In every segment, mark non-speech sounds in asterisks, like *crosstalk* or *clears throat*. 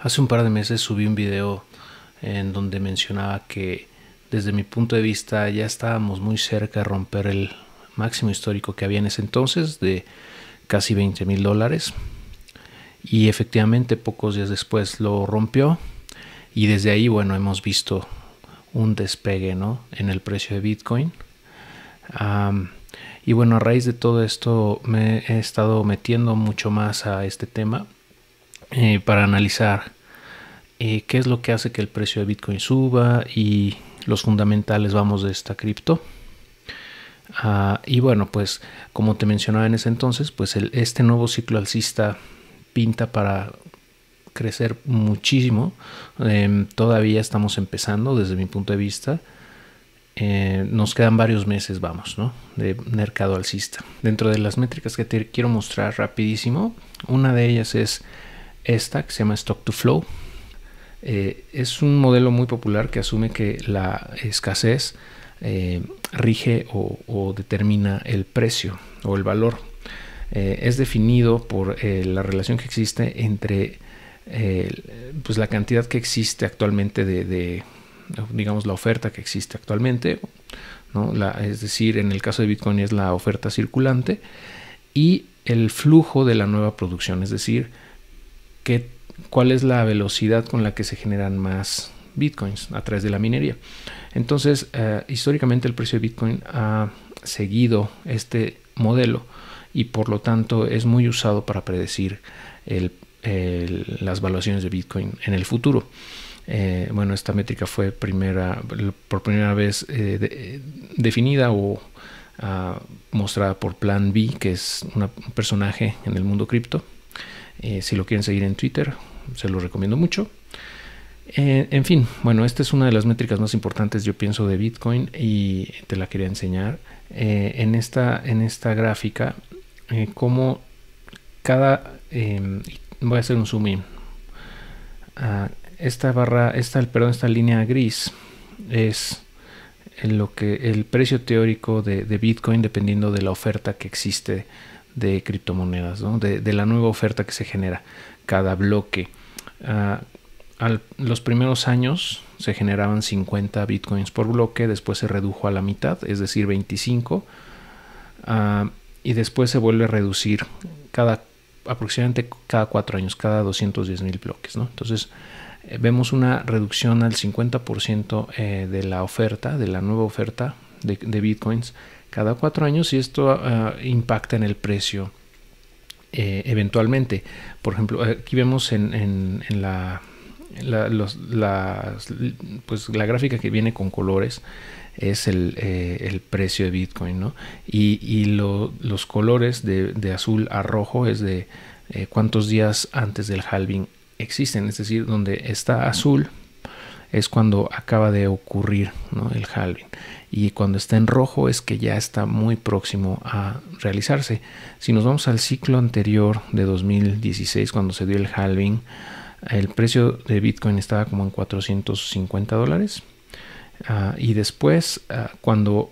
Hace un par de meses subí un video en donde mencionaba que desde mi punto de vista ya estábamos muy cerca de romper el máximo histórico que había en ese entonces de casi 20 mil dólares y efectivamente pocos días después lo rompió y desde ahí bueno hemos visto un despegue ¿no? en el precio de Bitcoin y bueno a raíz de todo esto me he estado metiendo mucho más a este tema eh, para analizar eh, qué es lo que hace que el precio de Bitcoin suba y los fundamentales, vamos, de esta cripto. Ah, y bueno, pues como te mencionaba en ese entonces, pues este nuevo ciclo alcista pinta para crecer muchísimo. Em, todavía estamos empezando desde mi punto de vista. Eh, nos quedan varios meses, vamos, ¿no? De mercado alcista. Dentro de las métricas que te quiero mostrar rapidísimo, una de ellas es esta, que se llama Stock to Flow. Eh, es un modelo muy popular que asume que la escasez eh, rige o, determina el precio o el valor. Eh, es definido por la relación que existe entre pues la cantidad que existe actualmente de, digamos, la oferta que existe actualmente, ¿no? es decir, en el caso de Bitcoin es la oferta circulante, y el flujo de la nueva producción, es decir, cuál es la velocidad con la que se generan más bitcoins a través de la minería. Entonces, eh, históricamente el precio de bitcoin ha seguido este modelo y por lo tanto es muy usado para predecir las valuaciones de bitcoin en el futuro. Eh, bueno, esta métrica fue primera, por primera vez eh, definida o ah, mostrada por Plan B, que es un personaje en el mundo cripto. Eh, si lo quieren seguir en Twitter, se lo recomiendo mucho. Eh, en fin, bueno, esta es una de las métricas más importantes, yo pienso, de Bitcoin y te la quería enseñar. Eh, en, esta, en esta gráfica, como cada... Em, voy a hacer un zoom in. Ah, esta barra, esta, perdón, esta línea gris es lo que el precio teórico de Bitcoin dependiendo de la oferta que existe de criptomonedas, de, la nueva oferta que se genera cada bloque. Ah, los primeros años se generaban 50 bitcoins por bloque, después se redujo a la mitad, es decir, 25, ah, y después se vuelve a reducir cada aproximadamente cada cuatro años, cada 210 mil bloques. ¿no? Entonces eh, vemos una reducción al 50% eh, de la oferta, de la nueva oferta de, bitcoins cada cuatro años y esto ah, impacta en el precio eh, eventualmente. Por ejemplo, aquí vemos en, la, pues la gráfica que viene con colores es el, eh, precio de Bitcoin, Y, los colores de, azul a rojo es de eh, cuántos días antes del halving existen, es decir, donde está azul es cuando acaba de ocurrir el halving y cuando está en rojo es que ya está muy próximo a realizarse. Si nos vamos al ciclo anterior de 2016 cuando se dio el halving, el precio de Bitcoin estaba como en 450 dólares ah, y después ah, cuando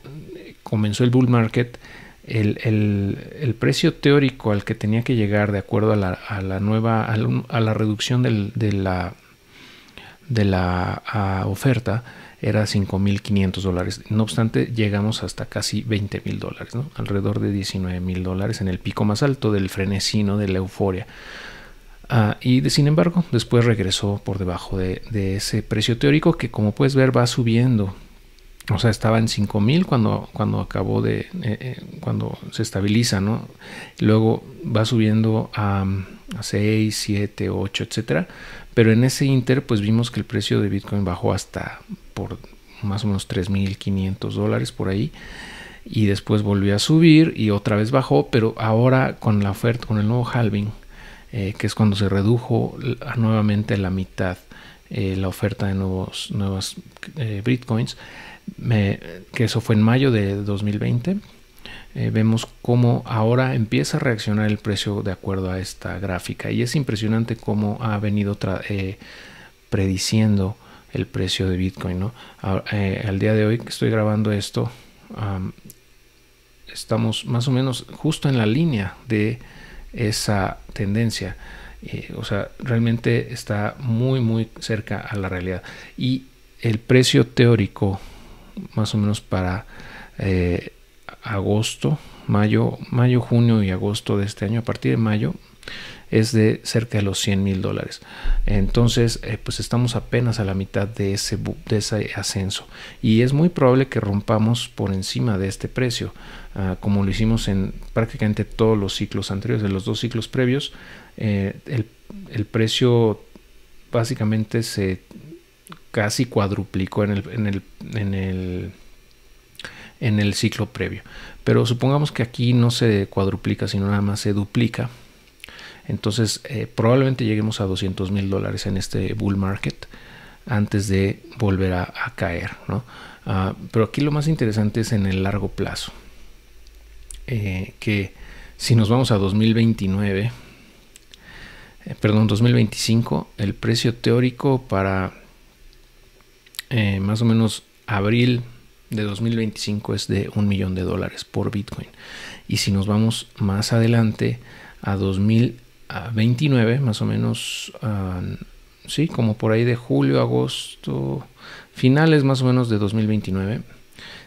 comenzó el bull market el, precio teórico al que tenía que llegar de acuerdo a la, nueva a la, reducción de la, de la ah, oferta era 5.500 dólares. No obstante, llegamos hasta casi 20.000 dólares, alrededor de 19.000 dólares en el pico más alto del frenesino de la euforia. Ah, y sin embargo, después regresó por debajo de, ese precio teórico que como puedes ver va subiendo. O sea, estaba en 5000 cuando, cuando acabó de. Eh, eh, cuando se estabiliza, ¿no? Luego va subiendo a, a 6, 7, 8, etcétera. Pero en ese inter, pues vimos que el precio de Bitcoin bajó hasta por más o menos 3.500 dólares por ahí. Y después volvió a subir y otra vez bajó, pero ahora con la oferta, con el nuevo halving, eh, que es cuando se redujo nuevamente la mitad eh, la oferta de nuevos, nuevas eh, bitcoins, que eso fue en mayo de 2020. vemos cómo ahora empieza a reaccionar el precio de acuerdo a esta gráfica. Y es impresionante cómo ha venido prediciendo el precio de Bitcoin, eh, al día de hoy que estoy grabando esto, estamos más o menos justo en la línea de esa tendencia. Eh, o sea, realmente está muy, muy cerca a la realidad. Y el precio teórico, más o menos para eh, agosto, mayo, mayo, junio y agosto de este año, a partir de mayo, es de cerca de los 100 mil dólares. Entonces, eh, pues estamos apenas a la mitad de ese, de ese ascenso y es muy probable que rompamos por encima de este precio, ah, como lo hicimos en prácticamente todos los ciclos anteriores, en los dos ciclos previos. Eh, el, el precio básicamente se casi cuadruplicó en el, en el, en el, en el ciclo previo. Pero supongamos que aquí no se cuadruplica, sino nada más se duplica. Entonces eh, probablemente lleguemos a 200 mil dólares en este bull market antes de volver a, caer. Ah, pero aquí lo más interesante es en el largo plazo. Eh, que si nos vamos a 2029, eh, perdón, 2025, el precio teórico para más o menos abril de 2025 es de un millón de dólares por Bitcoin. Y si nos vamos más adelante a 2025 a 29, más o menos, sí, como por ahí de julio, agosto, finales más o menos de 2029,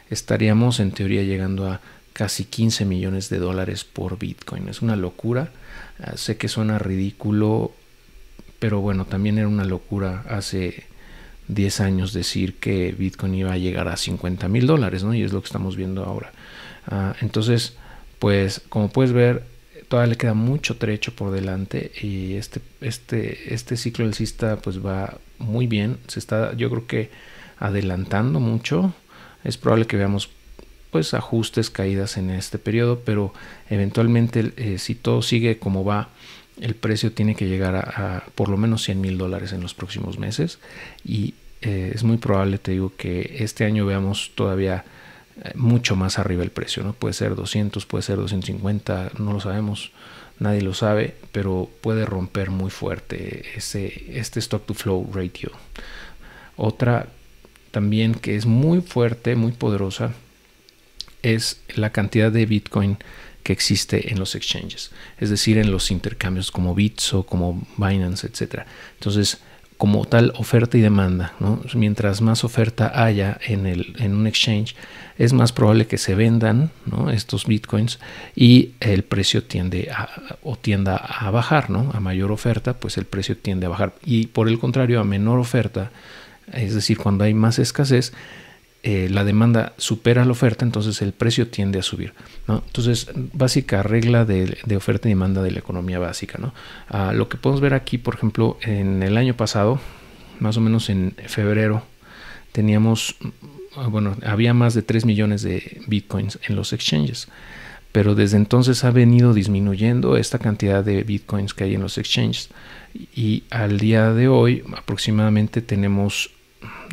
estaríamos en teoría llegando a casi 15 millones de dólares por Bitcoin. Es una locura. Ah, sé que suena ridículo, pero bueno, también era una locura hace 10 años decir que Bitcoin iba a llegar a 50 mil dólares, ¿no? Y es lo que estamos viendo ahora. Ah, entonces, pues como puedes ver, todavía le queda mucho trecho por delante y este, este, este ciclo alcista pues va muy bien, se está yo creo que adelantando mucho, es probable que veamos pues ajustes, caídas en este periodo, pero eventualmente eh, si todo sigue como va, el precio tiene que llegar a, por lo menos 100 mil dólares en los próximos meses y eh, es muy probable, te digo, que este año veamos todavía eh, mucho más arriba el precio, ¿no? Puede ser 200, puede ser 250, no lo sabemos, nadie lo sabe, pero puede romper muy fuerte ese, este stock to flow ratio. Otra también que es muy fuerte, muy poderosa, es la cantidad de Bitcoin que existe en los exchanges, es decir, en los intercambios como Bitso, como Binance, etcétera Entonces, como tal oferta y demanda. Mientras más oferta haya en, el, en un exchange, es más probable que se vendan estos bitcoins y el precio tiende a, o tienda a bajar. ¿no? A mayor oferta, pues el precio tiende a bajar. Y por el contrario, a menor oferta, es decir, cuando hay más escasez, eh, la demanda supera la oferta, entonces el precio tiende a subir. Entonces, básica regla de, oferta y demanda de la economía básica. ¿no? Ah, lo que podemos ver aquí, por ejemplo, en el año pasado, más o menos en febrero, teníamos, ah, bueno, había más de 3 millones de bitcoins en los exchanges. Pero desde entonces ha venido disminuyendo esta cantidad de bitcoins que hay en los exchanges. Y al día de hoy aproximadamente tenemos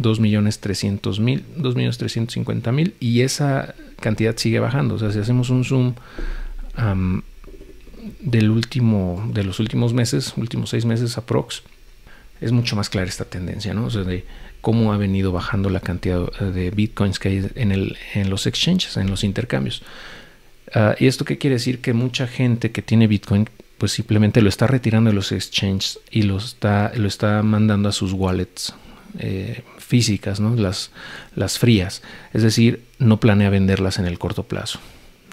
2.300.000, 2.350.000 y esa cantidad sigue bajando. O sea, si hacemos un zoom del último, de los últimos meses, últimos seis meses aprox, es mucho más clara esta tendencia, ¿no? O sea, de cómo ha venido bajando la cantidad de bitcoins que hay en, el, en los exchanges, en los intercambios. Ah, ¿Y esto qué quiere decir? Que mucha gente que tiene bitcoin pues simplemente lo está retirando de los exchanges y lo está, lo está mandando a sus wallets eh, físicas, ¿no? las, frías. Es decir, no planea venderlas en el corto plazo.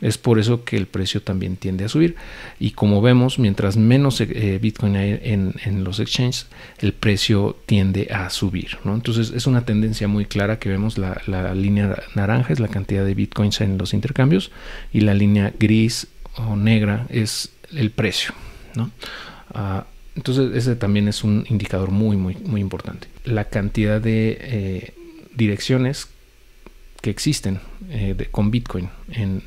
Es por eso que el precio también tiende a subir. Y como vemos, mientras menos eh, eh, Bitcoin hay en, los exchanges, el precio tiende a subir. Entonces es una tendencia muy clara que vemos. La, línea naranja es la cantidad de Bitcoins en los intercambios y la línea gris o negra es el precio. Ah, entonces ese también es un indicador muy, muy, muy importante. La cantidad de eh, direcciones que existen eh, con Bitcoin. En,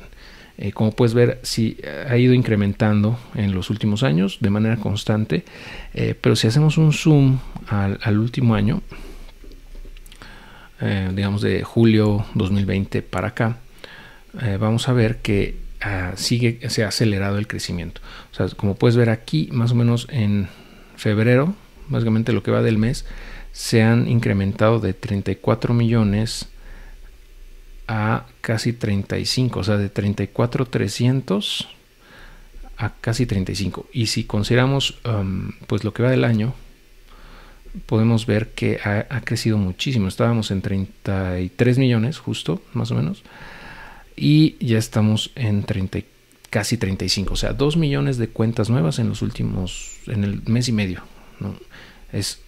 eh, como puedes ver, sí ha ido incrementando en los últimos años de manera constante, pero si hacemos un zoom al, al último año, digamos de julio 2020 para acá, vamos a ver que Ah, sigue, se ha acelerado el crecimiento. como puedes ver aquí, más o menos en febrero, básicamente lo que va del mes, se han incrementado de 34 millones a casi 35, o sea, de 34,300 a casi 35. Y si consideramos um, pues lo que va del año, podemos ver que ha, ha, crecido muchísimo. Estábamos en 33 millones, justo, más o menos, y ya estamos en 30, casi 35, o sea, 2 millones de cuentas nuevas en los últimos, en el mes y medio. Es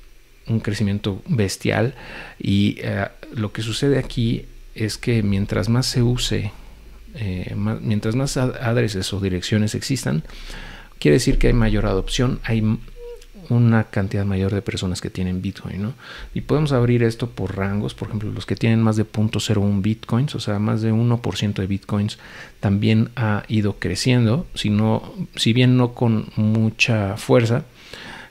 un crecimiento bestial y eh, lo que sucede aquí es que mientras más se use, eh, mientras más adreses o direcciones existan, quiere decir que hay mayor adopción, hay una cantidad mayor de personas que tienen Bitcoin, ¿no? Y podemos abrir esto por rangos, por ejemplo, los que tienen más de 0.01 Bitcoins, o sea, más de 1% de Bitcoins, también ha ido creciendo, si, si bien no con mucha fuerza,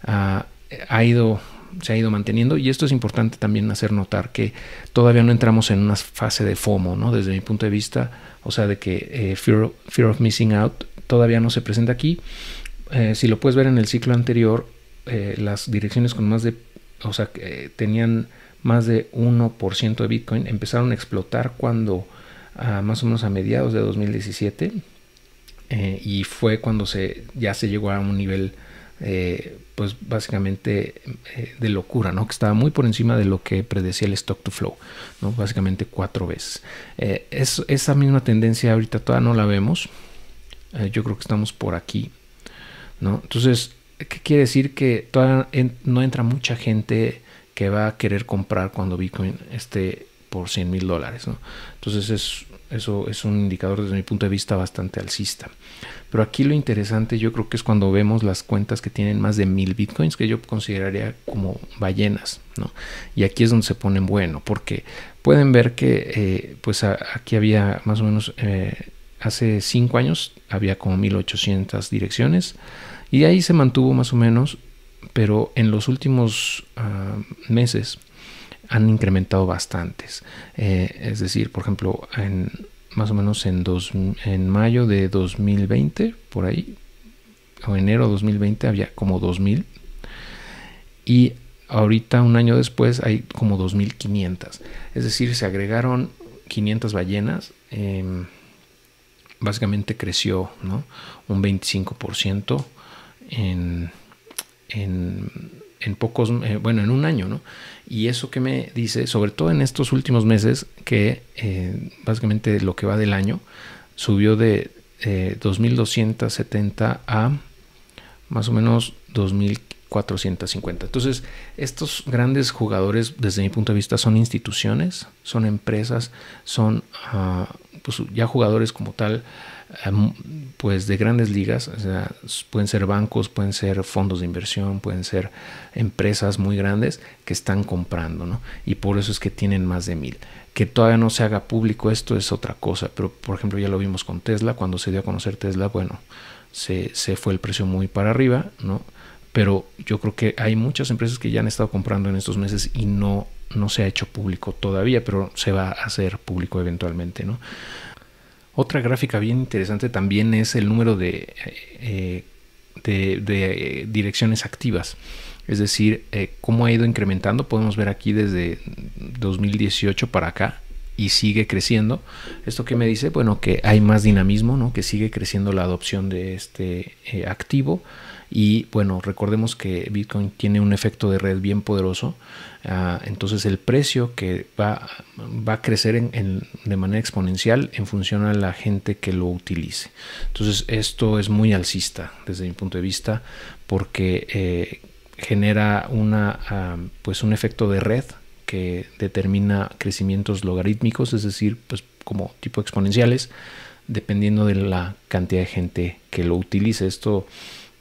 ah, ha ido se ha ido manteniendo y esto es importante también hacer notar que todavía no entramos en una fase de FOMO, ¿no? Desde mi punto de vista, o sea, de que eh, fear, of Missing Out todavía no se presenta aquí. Eh, si lo puedes ver en el ciclo anterior, eh, las direcciones con más de, o sea, que eh, tenían más de 1% de Bitcoin, empezaron a explotar cuando ah, más o menos a mediados de 2017 eh, y fue cuando se, ya se llegó a un nivel pues básicamente de locura, ¿no? Que estaba muy por encima de lo que predecía el stock to flow, ¿no? Básicamente cuatro veces. esa misma tendencia ahorita todavía no la vemos. yo creo que estamos por aquí, ¿no? Entonces, qué quiere decir que no entra mucha gente que va a querer comprar cuando Bitcoin esté por 100 mil dólares. Entonces es, eso es un indicador desde mi punto de vista bastante alcista. Pero aquí lo interesante yo creo que es cuando vemos las cuentas que tienen más de mil bitcoins, que yo consideraría como ballenas. ¿no? Y aquí es donde se ponen bueno, porque pueden ver que eh, pues aquí había más o menos... Eh, hace cinco años había como 1800 direcciones. Y ahí se mantuvo más o menos, pero en los últimos ah, meses han incrementado bastantes. Eh, es decir, por ejemplo, en, más o menos en, dos, en mayo de 2020, por ahí, o enero de 2020 había como 2.000. Y ahorita, un año después, hay como 2.500. Es decir, se agregaron 500 ballenas. Em, básicamente creció ¿no? un 25% en, en, pocos, eh, bueno, en un año, Y eso que me dice, sobre todo en estos últimos meses, que eh, básicamente lo que va del año, subió de 2.270 eh, a más o menos 2.450. Entonces, estos grandes jugadores, desde mi punto de vista, son instituciones, son empresas, son ah, ya jugadores como tal, em, pues de grandes ligas, o sea, pueden ser bancos, pueden ser fondos de inversión, pueden ser empresas muy grandes que están comprando, ¿no? Y por eso es que tienen más de mil. Que todavía no se haga público esto es otra cosa, pero por ejemplo ya lo vimos con Tesla, cuando se dio a conocer Tesla, bueno, se, se fue el precio muy para arriba, ¿no? Pero yo creo que hay muchas empresas que ya han estado comprando en estos meses y no no se ha hecho público todavía, pero se va a hacer público eventualmente, ¿no? Otra gráfica bien interesante también es el número de, eh, de, direcciones activas, es decir, eh, cómo ha ido incrementando. Podemos ver aquí desde 2018 para acá y sigue creciendo. ¿Esto que me dice? Bueno, que hay más dinamismo, ¿no? que sigue creciendo la adopción de este eh, activo y bueno, recordemos que Bitcoin tiene un efecto de red bien poderoso. Ah, entonces el precio que va, va a crecer de manera exponencial en función a la gente que lo utilice. Entonces esto es muy alcista desde mi punto de vista porque eh, genera una, ah, pues un efecto de red que determina crecimientos logarítmicos, es decir, pues como tipo exponenciales, dependiendo de la cantidad de gente que lo utilice. Esto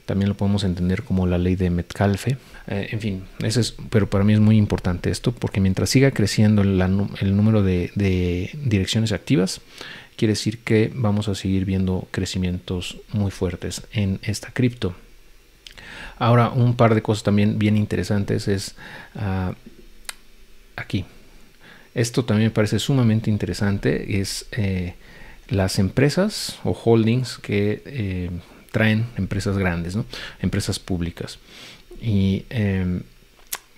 también lo podemos entender como la ley de Metcalfe. Eh, en fin, ese es, pero para mí es muy importante esto porque mientras siga creciendo el número de, direcciones activas, quiere decir que vamos a seguir viendo crecimientos muy fuertes en esta cripto. Ahora, un par de cosas también bien interesantes es ah, aquí. Esto también me parece sumamente interesante. Es eh, las empresas o holdings que eh, traen empresas grandes, ¿no? empresas públicas. Y em,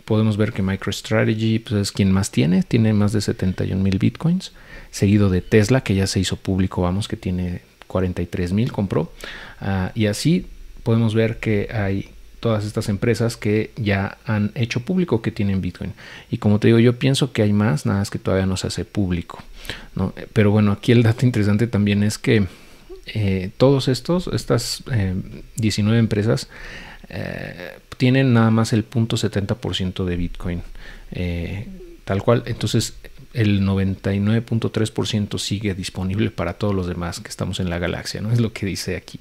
podemos ver que MicroStrategy pues, es quien más tiene, tiene más de 71 mil bitcoins, seguido de Tesla, que ya se hizo público, vamos, que tiene 43 mil, compró. Ah, y así podemos ver que hay todas estas empresas que ya han hecho público que tienen Bitcoin. Y como te digo, yo pienso que hay más, nada es que todavía no se hace público. Pero bueno, aquí el dato interesante también es que eh, todos estos, estas 19 eh, empresas, eh, tienen nada más el 0.70% de Bitcoin. tal cual, entonces el 99.3% sigue disponible para todos los demás que estamos en la galaxia, ¿no? Es lo que dice aquí,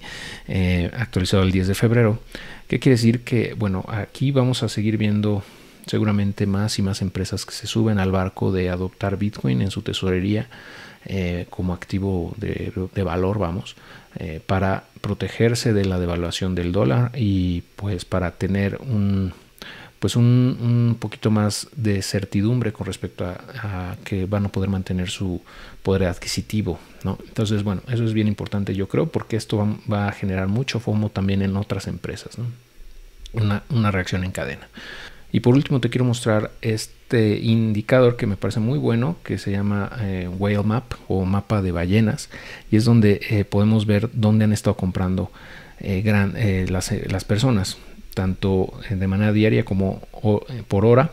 actualizado el 10 de febrero. ¿Qué quiere decir? Que, bueno, aquí vamos a seguir viendo seguramente más y más empresas que se suben al barco de adoptar Bitcoin en su tesorería eh, como activo de, valor, vamos, eh, para protegerse de la devaluación del dólar y pues para tener un pues un, poquito más de certidumbre con respecto a, que van a poder mantener su poder adquisitivo, ¿no? Entonces, bueno, eso es bien importante yo creo porque esto va, a generar mucho FOMO también en otras empresas, Una, una reacción en cadena. Y por último te quiero mostrar este indicador que me parece muy bueno, que se llama eh, Whale Map o mapa de ballenas, y es donde eh, podemos ver dónde han estado comprando eh, las, personas, tanto de manera diaria como por hora,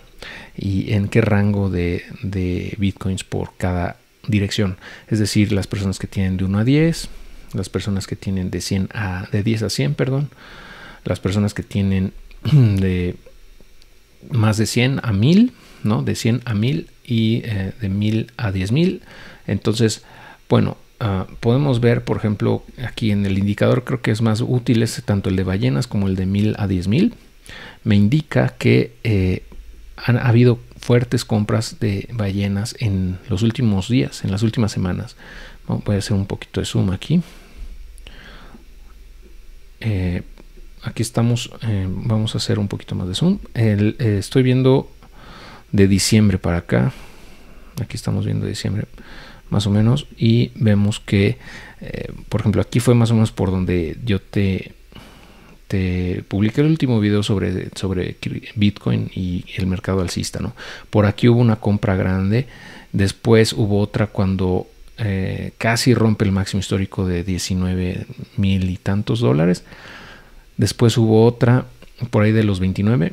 y en qué rango de, bitcoins por cada dirección. Es decir, las personas que tienen de 1 a 10, las personas que tienen de, 100 a, de 10 a 100, perdón, las personas que tienen *clears throat* de más de 100 a 1000, ¿no? De 100 a 1000 y eh, de 1000 a 10000. Entonces, bueno, ah, podemos ver, por ejemplo, aquí en el indicador creo que es más útil es tanto el de ballenas como el de 1000 a 10000. Me indica que eh, han habido fuertes compras de ballenas en los últimos días, en las últimas semanas. voy a hacer un poquito de zoom aquí. Eh, aquí estamos, eh, vamos a hacer un poquito más de zoom. Eh, estoy viendo de diciembre para acá, aquí estamos viendo diciembre más o menos, y vemos que, eh, por ejemplo, aquí fue más o menos por donde yo te, te publiqué el último video sobre, sobre Bitcoin y el mercado alcista, ¿no? Por aquí hubo una compra grande, después hubo otra cuando casi rompe el máximo histórico de 19 mil y tantos dólares. Después hubo otra por ahí de los 29.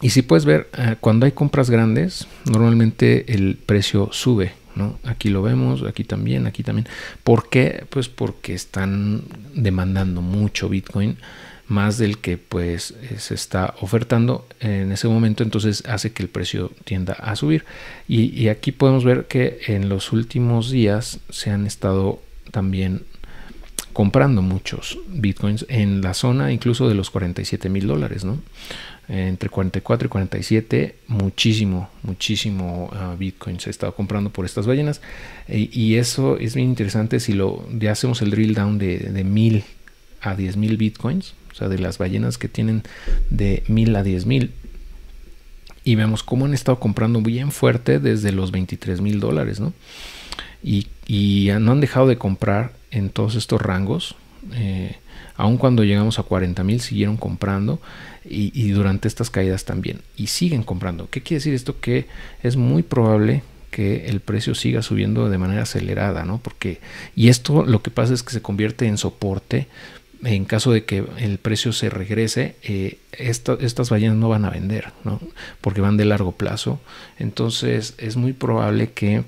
Y si puedes ver, eh, cuando hay compras grandes, normalmente el precio sube. ¿no? Aquí lo vemos, aquí también, aquí también. ¿Por qué? Pues porque están demandando mucho Bitcoin, más del que pues eh, se está ofertando en ese momento, entonces hace que el precio tienda a subir. y aquí podemos ver que en los últimos días se han estado también comprando muchos bitcoins en la zona incluso de los 47 mil dólares, ¿no? Entre 44 y 47, muchísimo, muchísimo ah, bitcoins bitcoin se ha estado comprando por estas ballenas. y eso es bien interesante si lo hacemos el drill down de, de 1000 a 10 mil bitcoins, o sea, de las ballenas que tienen de mil a 10 mil. Y vemos cómo han estado comprando bien fuerte desde los 23 mil dólares, ¿no? Y, y no han dejado de comprar en todos estos rangos. Eh, aun cuando llegamos a 40 mil, siguieron comprando y, durante estas caídas también. Y siguen comprando. ¿Qué quiere decir esto? Que es muy probable que el precio siga subiendo de manera acelerada, ¿no? Porque, y esto lo que pasa es que se convierte en soporte. En caso de que el precio se regrese, eh, estas ballenas no van a vender, ¿no? Porque van de largo plazo. Entonces es muy probable que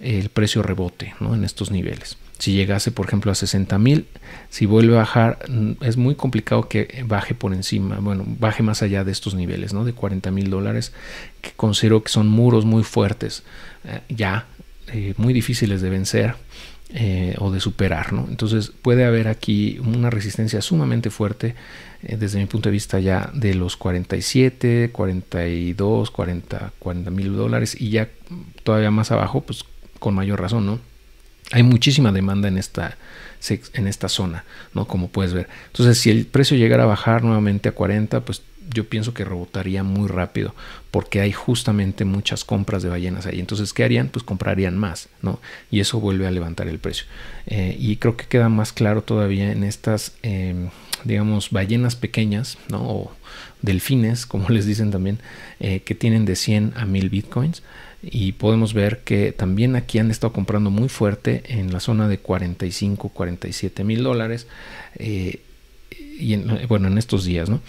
el precio rebote, ¿no? En estos niveles. Si llegase, por ejemplo, a 60 mil, si vuelve a bajar, mm, es muy complicado que baje por encima, bueno, baje más allá de estos niveles, ¿no? De 40 mil dólares, que considero que son muros muy fuertes, eh, ya, eh, muy difíciles de vencer. Eh, o de superar, ¿no? Entonces puede haber aquí una resistencia sumamente fuerte desde mi punto de vista ya de los 47, 42, 40, 40 mil dólares y ya todavía más abajo, pues con mayor razón, ¿no? Hay muchísima demanda en esta, en esta zona, ¿no? Como puedes ver. Entonces, si el precio llegara a bajar nuevamente a 40, pues yo pienso que rebotaría muy rápido porque hay justamente muchas compras de ballenas ahí. Entonces, ¿qué harían? Pues comprarían más, ¿no? Y eso vuelve a levantar el precio. Eh, y creo que queda más claro todavía en estas, em, digamos, ballenas pequeñas, ¿no? O delfines, como *laughs* les dicen también, eh, que tienen de 100 a 1000 bitcoins y podemos ver que también aquí han estado comprando muy fuerte en la zona de 45 47 mil dólares eh, y bueno en estos días no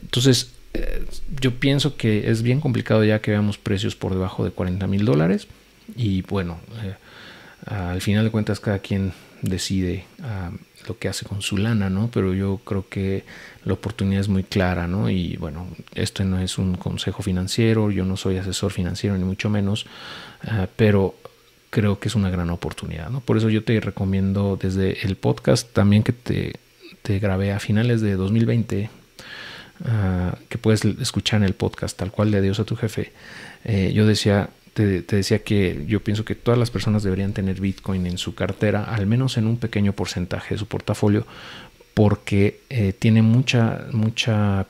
entonces eh, yo pienso que es bien complicado ya que veamos precios por debajo de 40 mil dólares y bueno eh, al final de cuentas cada quien decide ah, lo que hace con su lana, ¿no? Pero yo creo que la oportunidad es muy clara, ¿no? Y bueno, esto no es un consejo financiero, yo no soy asesor financiero ni mucho menos, eh, pero creo que es una gran oportunidad, ¿no? Por eso yo te recomiendo desde el podcast también que te, grabé a finales de 2020, eh, que puedes escuchar en el podcast, tal cual de Adiós a tu jefe, eh, yo decía, te, decía que yo pienso que todas las personas deberían tener Bitcoin en su cartera, al menos en un pequeño porcentaje de su portafolio, porque eh, tiene mucha, mucha,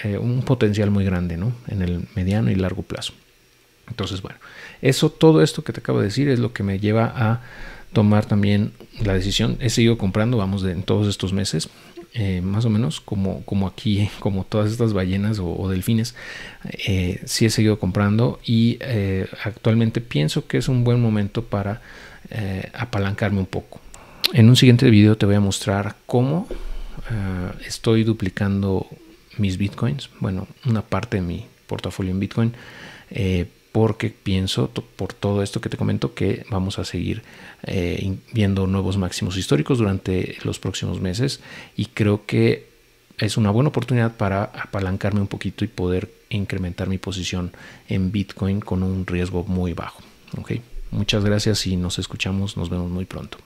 eh, un potencial muy grande, En el mediano y largo plazo. Entonces, bueno, eso, todo esto que te acabo de decir es lo que me lleva a tomar también la decisión. He seguido comprando, vamos, en todos estos meses. Eh, más o menos como, como aquí, *laughs* como todas estas ballenas o, delfines, eh, si he seguido comprando y eh, actualmente pienso que es un buen momento para apalancarme un poco. En un siguiente video te voy a mostrar cómo estoy duplicando mis bitcoins, bueno, una parte de mi portafolio en bitcoin porque pienso por todo esto que te comento que vamos a seguir eh, viendo nuevos máximos históricos durante los próximos meses y creo que es una buena oportunidad para apalancarme un poquito y poder incrementar mi posición en Bitcoin con un riesgo muy bajo. Muchas gracias y nos escuchamos, nos vemos muy pronto.